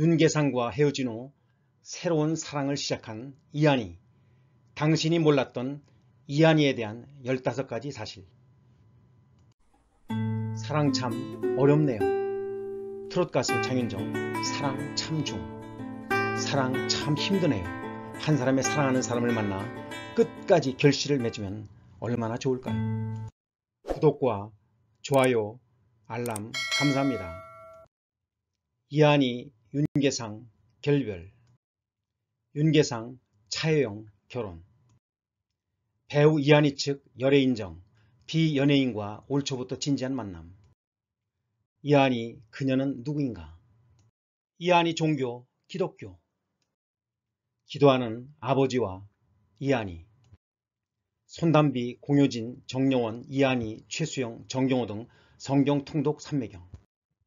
윤계상과 헤어진 후 새로운 사랑을 시작한 이안이 당신이 몰랐던 이안이에 대한 15가지 사실 사랑 참 어렵네요 트롯 가수 장윤정 사랑 참중 사랑 참 힘드네요 한 사람의 사랑하는 사람을 만나 끝까지 결실을 맺으면 얼마나 좋을까요 구독과 좋아요 알람 감사합니다 이안이 윤계상 결별 윤계상 차혜영 결혼 배우 이한희 측 열애 인정 비연예인과 올 초부터 진지한 만남 이한희 그녀는 누구인가 이한희 종교 기독교 기도하는 아버지와 이한희 손담비, 공효진, 정영원, 이한희, 최수영, 정경호 등 성경 통독 삼매경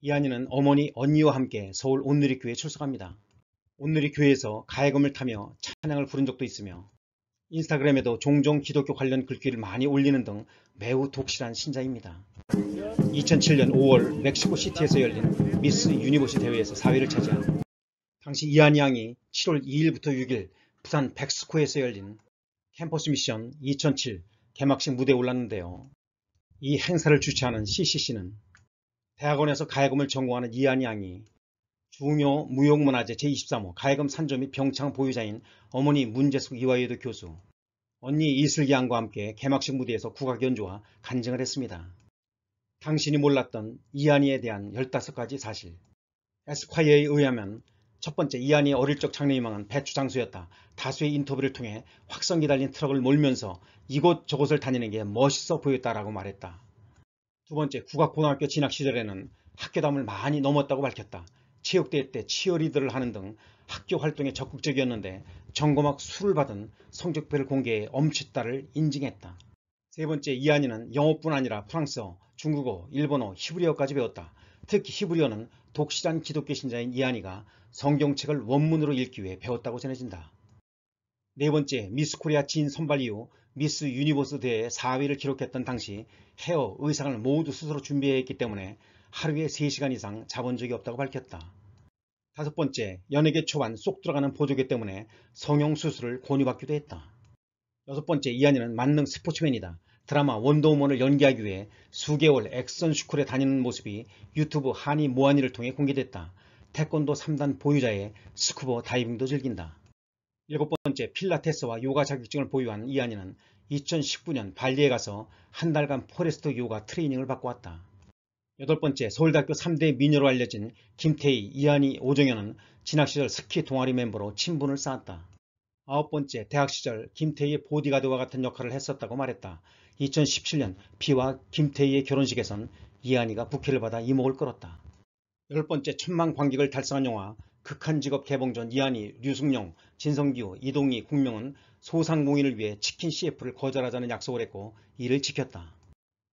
이한이는 어머니 언니와 함께 서울 온누리교회에 출석합니다. 온누리교회에서 가해금을 타며 찬양을 부른 적도 있으며 인스타그램에도 종종 기독교 관련 글귀를 많이 올리는 등 매우 독실한 신자입니다. 2007년 5월 멕시코 시티에서 열린 미스 유니버시 대회에서 4위를 차지한 당시 이한이 양이 7월 2일부터 6일 부산 백스코에서 열린 캠퍼스 미션 2007 개막식 무대에 올랐는데요. 이 행사를 주최하는 CCC는 대학원에서 가야금을 전공하는 이한 양이 중요 무형문화재 제23호 가야금 산조 및 병창 보유자인 어머니 문재숙 이화여대 교수, 언니 이슬기 양과 함께 개막식 무대에서 국악 연주와 간증을 했습니다. 당신이 몰랐던 이한이에 대한 15가지 사실 에스콰이어에 의하면 첫 번째 이한이 어릴 적 장래희망은 배추 장수였다. 다수의 인터뷰를 통해 확성기 달린 트럭을 몰면서 이곳저곳을 다니는 게 멋있어 보였다라고 말했다. 두 번째, 국악고등학교 진학 시절에는 학교담을 많이 넘었다고 밝혔다. 체육대회 때 치어리더를 하는 등 학교 활동에 적극적이었는데 전검학 수를 받은 성적표를 공개해 엄칫다를 인증했다. 세 번째, 이한이는 영어뿐 아니라 프랑스어, 중국어, 일본어, 히브리어까지 배웠다. 특히 히브리어는 독실한 기독교 신자인 이한이가 성경책을 원문으로 읽기 위해 배웠다고 전해진다. 네 번째, 미스 코리아 진 선발 이후 미스 유니버스 대회 4위를 기록했던 당시 헤어, 의상을 모두 스스로 준비했기 때문에 하루에 3시간 이상 잡은 적이 없다고 밝혔다. 다섯 번째, 연예계 초반 쏙 들어가는 보조기 때문에 성형수술을 권유받기도 했다. 여섯 번째, 이한이는 만능 스포츠맨이다. 드라마 원더우먼을 연기하기 위해 수개월 액션 슈쿨에 다니는 모습이 유튜브 한이 모한니를 통해 공개됐다. 태권도 3단 보유자의 스쿠버 다이빙도 즐긴다. 일곱 번째, 필라테스와 요가 자격증을 보유한 이한이는 2019년 발리에 가서 한 달간 포레스트 요가 트레이닝을 받고 왔다. 여덟 번째, 서울대학교 3대 미녀로 알려진 김태희, 이한이, 오정현은 진학 시절 스키 동아리 멤버로 친분을 쌓았다. 아홉 번째, 대학 시절 김태희의 보디가드와 같은 역할을 했었다고 말했다. 2017년 비와 김태희의 결혼식에선 이한이가 부케를 받아 이목을 끌었다. 열 번째, 천만 관객을 달성한 영화 극한직업 개봉 전 이한희, 류승룡, 진성규, 이동희, 국명은 소상공인을 위해 치킨 CF를 거절하자는 약속을 했고 이를 지켰다.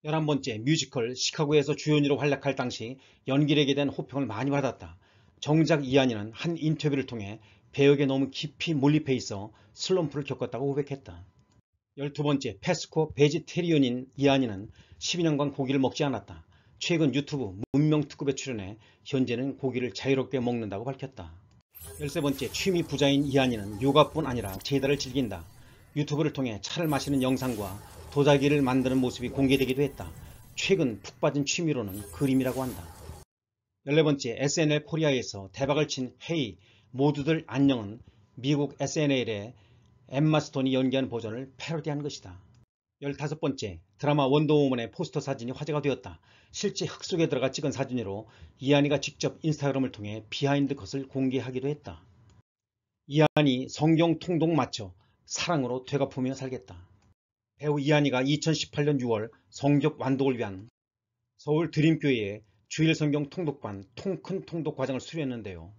11번째 뮤지컬 시카고에서 주연으로 활약할 당시 연기력에 대한 호평을 많이 받았다. 정작 이한이는 한 인터뷰를 통해 배역에 너무 깊이 몰입해 있어 슬럼프를 겪었다고 고백했다. 12번째 페스코 베지테리온인 이한이는 12년간 고기를 먹지 않았다. 최근 유튜브 문명특급에 출연해 현재는 고기를 자유롭게 먹는다고 밝혔다. 1 3 번째 취미 부자인 이한이는 요가뿐 아니라 제다를 즐긴다. 유튜브를 통해 차를 마시는 영상과 도자기를 만드는 모습이 공개되기도 했다. 최근 푹 빠진 취미로는 그림이라고 한다. 1 4 번째 SNL 코리아에서 대박을 친 헤이 모두들 안녕은 미국 SNL의 엠마 스톤이 연기한 버전을 패러디한 것이다. 1 5 번째 드라마 원더우먼의 포스터 사진이 화제가 되었다. 실제 흙 속에 들어가 찍은 사진으로 이한이가 직접 인스타그램을 통해 비하인드 컷을 공개하기도 했다. 이한이 성경 통독 맞춰 사랑으로 되갚으며 살겠다. 배우 이한이가 2018년 6월 성적 완독을 위한 서울 드림교회의 주일 성경 통독반 통 큰 통독 과정을 수료했는데요.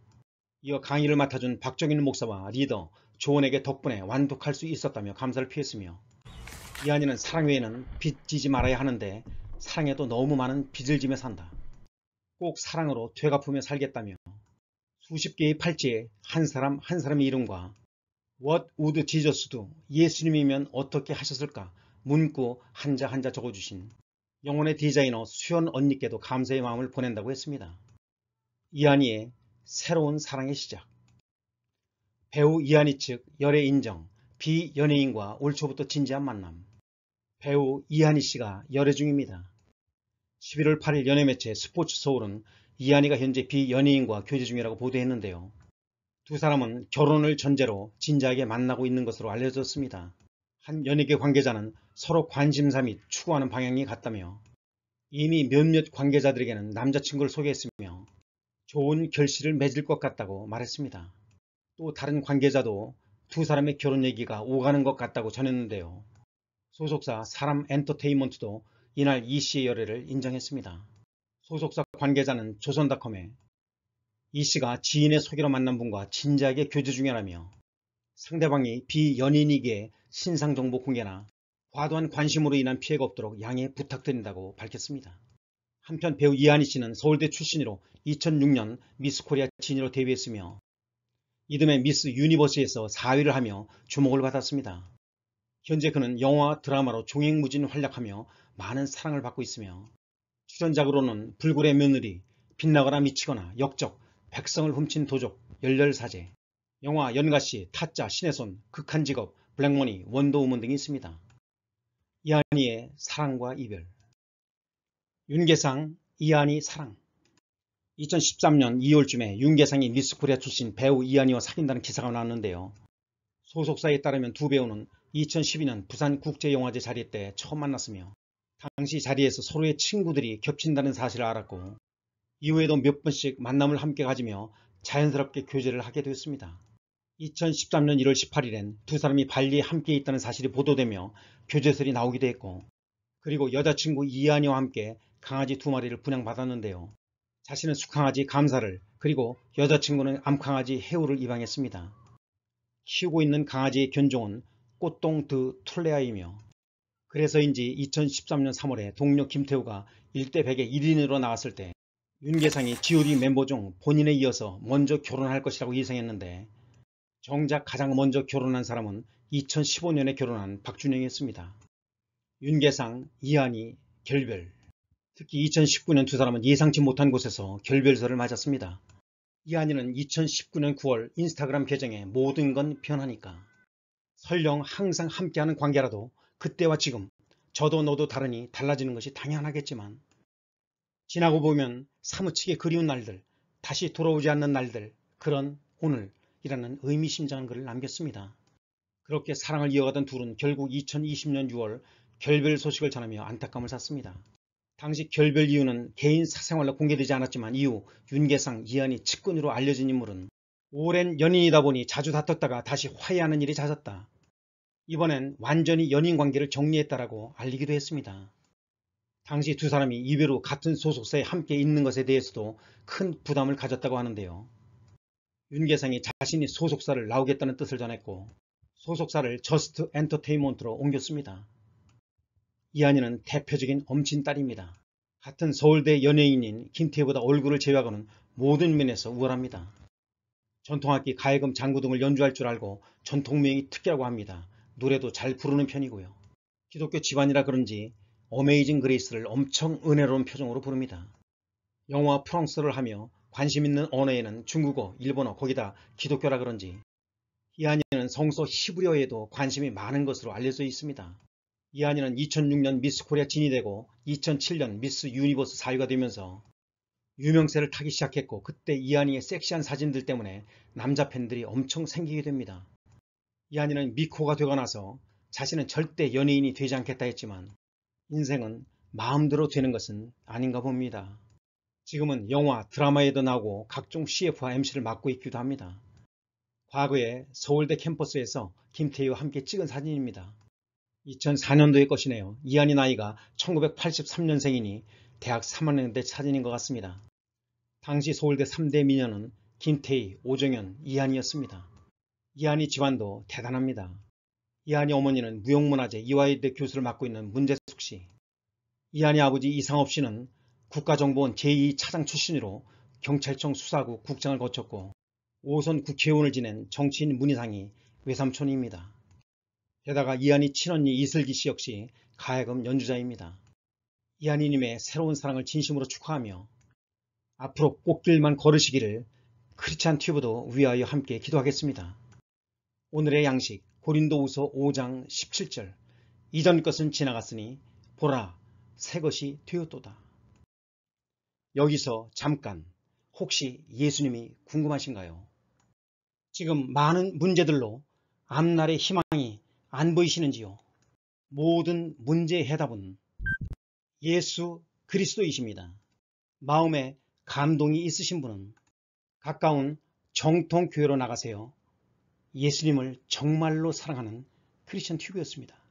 이어 강의를 맡아준 박정인 목사와 리더 조원에게 덕분에 완독할 수 있었다며 감사를 피했으며 이한이는 사랑 외에는 빚지지 말아야 하는데 사랑에도 너무 많은 빚을 지며 산다. 꼭 사랑으로 되갚으며 살겠다며 수십 개의 팔찌에 한 사람 한 사람의 이름과 What would Jesus도 예수님이면 어떻게 하셨을까 문구 한자 한자 적어주신 영혼의 디자이너 수현 언니께도 감사의 마음을 보낸다고 했습니다. 이한이의 새로운 사랑의 시작 배우 이한이 측 열애 인정, 비연예인과 올 초부터 진지한 만남 배우 이한희 씨가 열애 중입니다. 11월 8일 연예 매체 스포츠 서울은 이한희가 현재 비연예인과 교제 중이라고 보도했는데요. 두 사람은 결혼을 전제로 진지하게 만나고 있는 것으로 알려졌습니다. 한 연예계 관계자는 서로 관심사 및 추구하는 방향이 같다며 이미 몇몇 관계자들에게는 남자친구를 소개했으며 좋은 결실을 맺을 것 같다고 말했습니다. 또 다른 관계자도 두 사람의 결혼 얘기가 오가는 것 같다고 전했는데요. 소속사 사람 엔터테인먼트도 이날 이 씨의 열애를 인정했습니다. 소속사 관계자는 조선닷컴에 이 씨가 지인의 소개로 만난 분과 진지하게 교제 중이라며 상대방이 비연인이기에 신상 정보 공개나 과도한 관심으로 인한 피해가 없도록 양해 부탁드린다고 밝혔습니다. 한편 배우 이한희 씨는 서울대 출신으로 2006년 미스코리아 진위로 데뷔했으며 이듬해 미스 유니버스에서 4위를 하며 주목을 받았습니다. 현재 그는 영화, 드라마로 종횡무진 활약하며 많은 사랑을 받고 있으며 출연작으로는 불굴의 며느리, 빛나거나 미치거나, 역적, 백성을 훔친 도적, 열렬사제, 영화, 연가시, 타짜, 신의 손, 극한직업, 블랙머니, 원더우먼 등이 있습니다. 이하니의 사랑과 이별 윤계상, 이하니 사랑 2013년 2월쯤에 윤계상이 미스코리아 출신 배우 이하니와 사귄다는 기사가 나왔는데요. 소속사에 따르면 두 배우는 2012년 부산국제영화제 자리 때 처음 만났으며 당시 자리에서 서로의 친구들이 겹친다는 사실을 알았고 이후에도 몇 번씩 만남을 함께 가지며 자연스럽게 교제를 하게 되었습니다. 2013년 1월 18일엔 두 사람이 발리에 함께 있다는 사실이 보도되며 교제설이 나오기도 했고 그리고 여자친구 이한이와 함께 강아지 두 마리를 분양받았는데요. 자신은 수강아지 감사를 그리고 여자친구는 암강아지 해우를 입양했습니다. 키우고 있는 강아지의 견종은 꽃동드 툴레아이며 그래서인지 2013년 3월에 동료 김태우가 1대 1 0 0의 1인으로 나왔을 때 윤계상이 GOD 멤버 중 본인에 이어서 먼저 결혼할 것이라고 예상했는데 정작 가장 먼저 결혼한 사람은 2015년에 결혼한 박준영이었습니다. 윤계상, 이한이, 결별 특히 2019년 두 사람은 예상치 못한 곳에서 결별설을 맞았습니다. 이한이는 2019년 9월 인스타그램 계정에 모든 건 편하니까 설령 항상 함께하는 관계라도 그때와 지금 저도 너도 다르니 달라지는 것이 당연하겠지만 지나고 보면 사무치게 그리운 날들 다시 돌아오지 않는 날들 그런 오늘이라는 의미심장한 글을 남겼습니다. 그렇게 사랑을 이어가던 둘은 결국 2020년 6월 결별 소식을 전하며 안타까움을 샀습니다. 당시 결별 이유는 개인 사생활로 공개되지 않았지만 이후 윤계상, 이한이 측근으로 알려진 인물은 오랜 연인이다 보니 자주 다퉜다가 다시 화해하는 일이 잦았다. 이번엔 완전히 연인 관계를 정리했다라고 알리기도 했습니다. 당시 두 사람이 이외로 같은 소속사에 함께 있는 것에 대해서도 큰 부담을 가졌다고 하는데요. 윤계상이 자신이 소속사를 나오겠다는 뜻을 전했고 소속사를 저스트 엔터테인먼트로 옮겼습니다. 이한이는 대표적인 엄친 딸입니다. 같은 서울대 연예인인 김태희보다 얼굴을 제외하고는 모든 면에서 우월합니다. 전통악기 가해금 장구 등을 연주할 줄 알고 전통명이 특기하고 합니다. 노래도 잘 부르는 편이고요. 기독교 집안이라 그런지 어메이징 그레이스를 엄청 은혜로운 표정으로 부릅니다. 영어와 프랑스를 하며 관심 있는 언어에는 중국어, 일본어, 거기다 기독교라 그런지 이한이는 성서 히브리어에도 관심이 많은 것으로 알려져 있습니다. 이한이는 2006년 미스 코리아 진이 되고 2007년 미스 유니버스 사유가 되면서 유명세를 타기 시작했고 그때 이한이의 섹시한 사진들 때문에 남자 팬들이 엄청 생기게 됩니다. 이한이는 미코가 되고 나서 자신은 절대 연예인이 되지 않겠다 했지만 인생은 마음대로 되는 것은 아닌가 봅니다. 지금은 영화, 드라마에도 나오고 각종 CF와 MC를 맡고 있기도 합니다. 과거에 서울대 캠퍼스에서 김태희와 함께 찍은 사진입니다. 2004년도의 것이네요. 이한이 나이가 1983년생이니 대학 3학년 때 사진인 것 같습니다. 당시 서울대 3대 미녀는 김태희, 오정현, 이한이었습니다. 이한이 집안도 대단합니다. 이한이 어머니는 무용문화재 이화여대 교수를 맡고 있는 문재숙 씨, 이한이 아버지 이상업 씨는 국가정보원 제2차장 출신으로 경찰청 수사국 국장을 거쳤고 5선 국회의원을 지낸 정치인 문희상이 외삼촌입니다. 게다가 이한이 친언니 이슬기 씨 역시 가해금 연주자입니다. 이한이님의 새로운 사랑을 진심으로 축하하며 앞으로 꽃길만 걸으시기를 크리스찬 튜브도 위하여 함께 기도하겠습니다. 오늘의 양식 고린도우서 5장 17절 이전 것은 지나갔으니 보라 새 것이 되었도다. 여기서 잠깐 혹시 예수님이 궁금하신가요? 지금 많은 문제들로 앞날의 희망이 안 보이시는지요? 모든 문제의 해답은 예수 그리스도이십니다. 마음에 감동이 있으신 분은 가까운 정통교회로 나가세요. 예수님을 정말로 사랑하는 크리스천 튜브였습니다.